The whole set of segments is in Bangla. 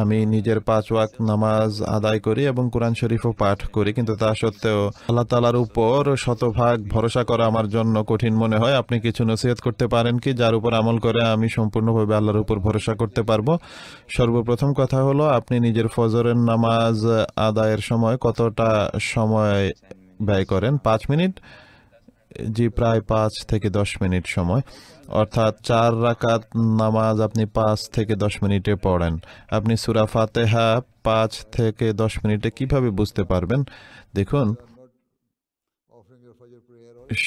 আমি নিজের পাঁচ ওয়াক নামাজ আদায় করি এবং কোরআন শরীফও পাঠ করি কিন্তু তা সত্ত্বেও আল্লাহ তালার উপর শতভাগ ভরসা করা আমার জন্য কঠিন মনে হয় আপনি কিছু নসিহত করতে পারেন কি যার উপর আমল করে আমি সম্পূর্ণভাবে আল্লাহর উপর ভরসা করতে পারবো সর্বপ্রথম কথা হলো আপনি নিজের ফজরের নামাজ আদায়ের সময় কতটা সময় ব্যয় করেন পাঁচ মিনিট জি প্রায় পাঁচ থেকে দশ মিনিট সময় অর্থাৎ চার রাকাত নামাজ আপনি পাঁচ থেকে দশ মিনিটে পড়েন আপনি সুরা ফাতেহা পাঁচ থেকে দশ মিনিটে কিভাবে বুঝতে পারবেন দেখুন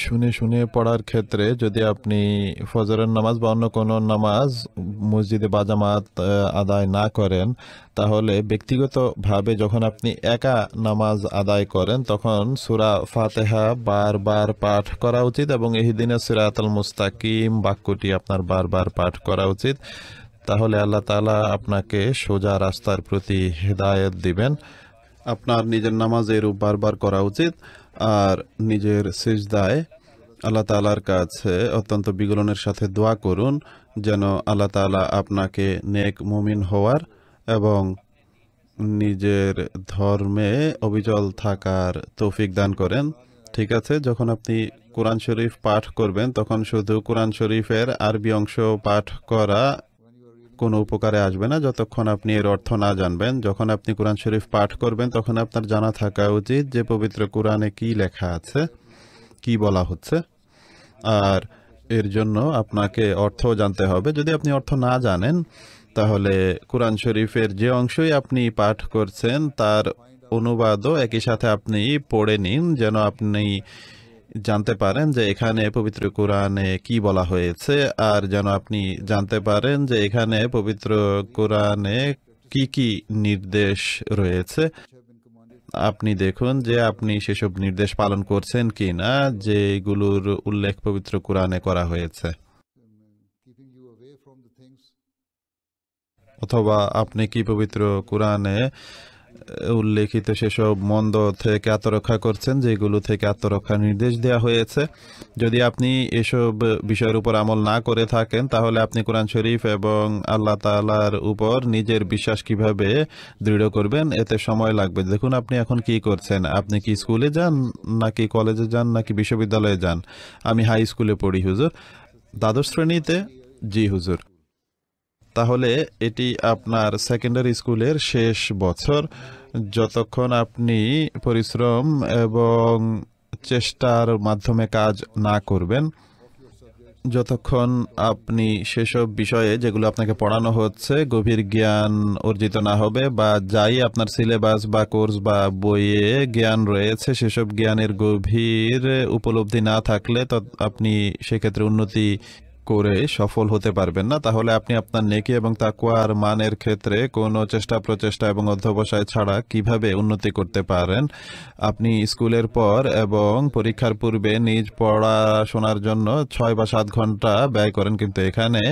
শুনে শুনে পড়ার ক্ষেত্রে যদি আপনি ফজরের নামাজ বা অন্য কোনো নামাজ মসজিদে বা জামাত আদায় না করেন তাহলে ব্যক্তিগতভাবে যখন আপনি একা নামাজ আদায় করেন তখন সুরা ফাতেহা বারবার পাঠ করা উচিত এবং এই দিনে সিরাতল মুস্তাকিম বাক্যটি আপনার বারবার পাঠ করা উচিত তাহলে আল্লাহ তালা আপনাকে সোজা রাস্তার প্রতি হেদায়ত দিবেন আপনার নিজের এরূপ বারবার করা উচিত আর নিজের সেজদায় আল্লাহ তালার কাছে অত্যন্ত বিগলনের সাথে দোয়া করুন যেন আল্লাহ তালা আপনাকে নেক মুমিন হওয়ার এবং নিজের ধর্মে অবিচল থাকার তৌফিক দান করেন ঠিক আছে যখন আপনি কোরআন শরীফ পাঠ করবেন তখন শুধু কোরআন শরীফের আরবি অংশ পাঠ করা কোনো উপকারে আসবে না যতক্ষণ আপনি এর অর্থ না জানবেন যখন আপনি কোরআন শরীফ পাঠ করবেন তখন আপনার জানা থাকা উচিত যে পবিত্র কোরআনে কি লেখা আছে কি বলা হচ্ছে আর এর জন্য আপনাকে অর্থ জানতে হবে যদি আপনি অর্থ না জানেন তাহলে কোরআন শরীফের যে অংশই আপনি পাঠ করছেন তার অনুবাদও একই সাথে আপনি পড়ে নিন যেন আপনি জানতে পারেন যে এখানে পবিত্র কোরআনে কি বলা হয়েছে আর যেন আপনি জানতে পারেন যে এখানে পবিত্র কোরআনে কি কি নির্দেশ রয়েছে আপনি দেখুন যে আপনি সেসব নির্দেশ পালন করছেন কি না যেগুলোর উল্লেখ পবিত্র কোরআনে করা হয়েছে অথবা আপনি কি পবিত্র কোরআনে উল্লেখিত সেসব মন্দ থেকে আত্মরক্ষা করছেন যেগুলো থেকে আত্মরক্ষার নির্দেশ দেওয়া হয়েছে যদি আপনি এসব বিষয়ের উপর আমল না করে থাকেন তাহলে আপনি কোরআন শরীফ এবং আল্লাহ তালার উপর নিজের বিশ্বাস কিভাবে দৃঢ় করবেন এতে সময় লাগবে দেখুন আপনি এখন কি করছেন আপনি কি স্কুলে যান নাকি কলেজে যান নাকি বিশ্ববিদ্যালয়ে যান আমি হাই স্কুলে পড়ি হুজুর দ্বাদশ শ্রেণীতে জি হুজুর তাহলে এটি আপনার সেকেন্ডারি স্কুলের শেষ বছর যতক্ষণ আপনি পরিশ্রম এবং চেষ্টার মাধ্যমে কাজ না করবেন যতক্ষণ আপনি সেসব বিষয়ে যেগুলো আপনাকে পড়ানো হচ্ছে গভীর জ্ঞান অর্জিত না হবে বা যাই আপনার সিলেবাস বা কোর্স বা বইয়ে জ্ঞান রয়েছে সেসব জ্ঞানের গভীর উপলব্ধি না থাকলে আপনি সেক্ষেত্রে উন্নতি করে সফল হতে পারবেন না তাহলে আপনি আপনার নেকি এবং তাকুয়ার মানের ক্ষেত্রে কোনো চেষ্টা প্রচেষ্টা এবং অধ্যবসায় ছাড়া কিভাবে উন্নতি করতে পারেন আপনি স্কুলের পর এবং পরীক্ষার পূর্বে নিজ পড়াশোনার জন্য ছয় বা সাত ঘন্টা ব্যয় করেন কিন্তু এখানে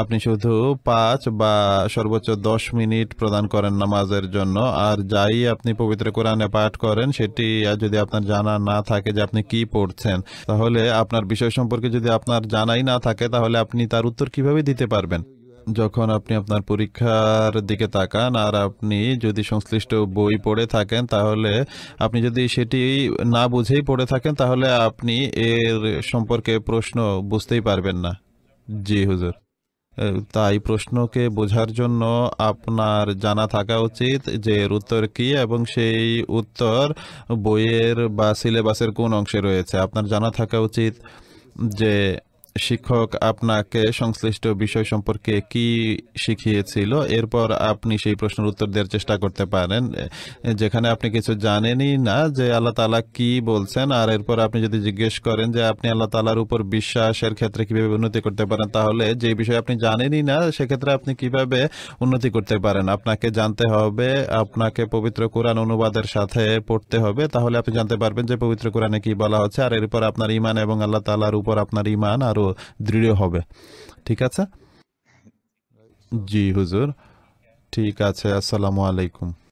আপনি শুধু পাঁচ বা সর্বোচ্চ দশ মিনিট প্রদান করেন নামাজের জন্য আর যাই আপনি পবিত্র কোরআনে পাঠ করেন সেটি যদি আপনার জানা না থাকে যে আপনি কি পড়ছেন তাহলে আপনার বিষয় সম্পর্কে যদি আপনার জানাই না থাকে তাহলে আপনি তার উত্তর কিভাবে দিতে পারবেন যখন আপনি আপনার পরীক্ষার দিকে তাকান আর আপনি যদি সংশ্লিষ্ট বই পড়ে থাকেন তাহলে আপনি যদি সেটি না বুঝেই পড়ে থাকেন তাহলে আপনি এর সম্পর্কে প্রশ্ন বুঝতেই পারবেন না জি হুজুর তাই প্রশ্নকে বোঝার জন্য আপনার জানা থাকা উচিত যে এর উত্তর কি এবং সেই উত্তর বইয়ের বা সিলেবাসের কোন অংশে রয়েছে আপনার জানা থাকা উচিত যে শিক্ষক আপনাকে সংশ্লিষ্ট বিষয় সম্পর্কে কি শিখিয়েছিল এরপর আপনি সেই প্রশ্নের উত্তর দেওয়ার চেষ্টা করতে পারেন যেখানে আপনি কিছু জানেনই না যে আল্লাহ তালা কি বলছেন আর এরপর আপনি যদি জিজ্ঞেস করেন যে আপনি আল্লাহ তালার উপর বিশ্বাসের ক্ষেত্রে কিভাবে উন্নতি করতে পারেন তাহলে যে বিষয়ে আপনি জানেনই না সেক্ষেত্রে আপনি কিভাবে উন্নতি করতে পারেন আপনাকে জানতে হবে আপনাকে পবিত্র কোরআন অনুবাদের সাথে পড়তে হবে তাহলে আপনি জানতে পারবেন যে পবিত্র কোরআনে কি বলা হচ্ছে আর এরপর আপনার ইমান এবং আল্লাহ তালার উপর আপনার ইমান আর আরো দৃঢ় হবে ঠিক আছে জি হুজুর ঠিক আছে আসসালামু আলাইকুম